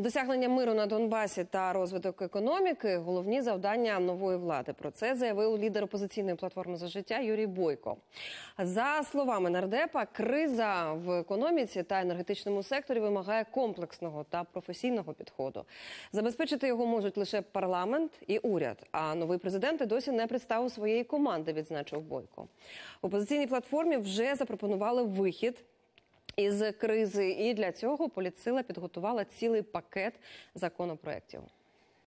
Досягнення миру на Донбасі та розвиток економіки головні завдання нової влади. Про це заявив лідер опозиційної платформи за життя Юрій Бойко. За словами нардепа, криза в економіці та енергетичному секторі вимагає комплексного та професійного підходу. Забезпечити його можуть лише парламент і уряд. А новий президент досі не представив своєї команди. Відзначив Бойко. В опозиційній платформі вже запропонували вихід із кризи. І для цього політсила підготувала цілий пакет законопроєктів.